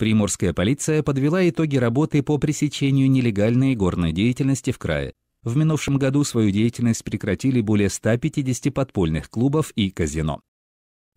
Приморская полиция подвела итоги работы по пресечению нелегальной горной деятельности в крае. В минувшем году свою деятельность прекратили более 150 подпольных клубов и казино.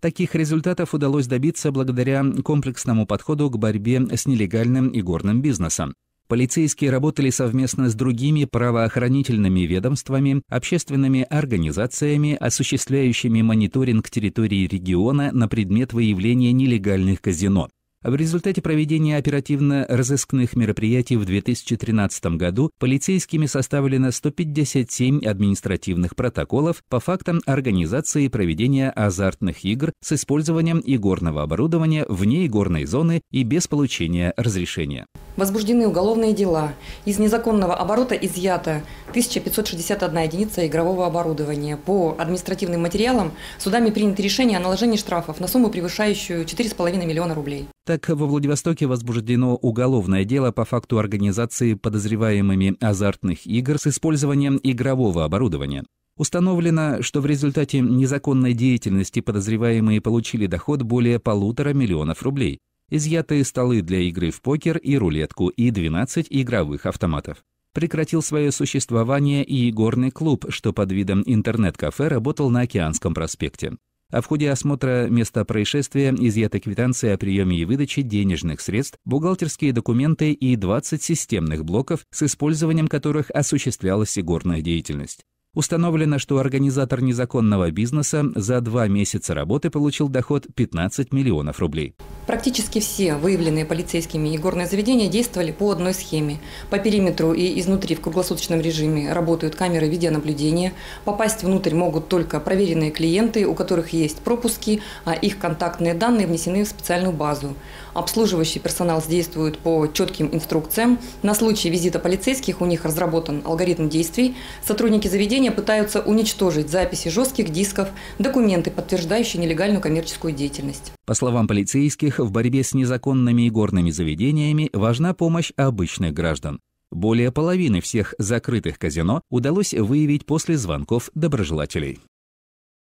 Таких результатов удалось добиться благодаря комплексному подходу к борьбе с нелегальным и горным бизнесом. Полицейские работали совместно с другими правоохранительными ведомствами, общественными организациями, осуществляющими мониторинг территории региона на предмет выявления нелегальных казино. В результате проведения оперативно-розыскных мероприятий в 2013 году полицейскими составлено 157 административных протоколов по фактам организации проведения азартных игр с использованием игорного оборудования вне игорной зоны и без получения разрешения. Возбуждены уголовные дела. Из незаконного оборота изъято 1561 единица игрового оборудования. По административным материалам судами принято решение о наложении штрафов на сумму, превышающую 4,5 миллиона рублей. Так, во Владивостоке возбуждено уголовное дело по факту организации подозреваемыми азартных игр с использованием игрового оборудования. Установлено, что в результате незаконной деятельности подозреваемые получили доход более полутора миллионов рублей изъятые столы для игры в покер и рулетку и 12 игровых автоматов. Прекратил свое существование и игорный клуб, что под видом интернет-кафе работал на Океанском проспекте. А в ходе осмотра места происшествия изъяты квитанции о приеме и выдаче денежных средств, бухгалтерские документы и 20 системных блоков, с использованием которых осуществлялась игорная деятельность. Установлено, что организатор незаконного бизнеса за два месяца работы получил доход 15 миллионов рублей. Практически все выявленные полицейскими и горные заведения действовали по одной схеме. По периметру и изнутри в круглосуточном режиме работают камеры видеонаблюдения. Попасть внутрь могут только проверенные клиенты, у которых есть пропуски, а их контактные данные внесены в специальную базу. Обслуживающий персонал действует по четким инструкциям. На случай визита полицейских у них разработан алгоритм действий. Сотрудники заведения Подразделения пытаются уничтожить записи жестких дисков, документы, подтверждающие нелегальную коммерческую деятельность. По словам полицейских, в борьбе с незаконными игорными заведениями важна помощь обычных граждан. Более половины всех закрытых казино удалось выявить после звонков доброжелателей.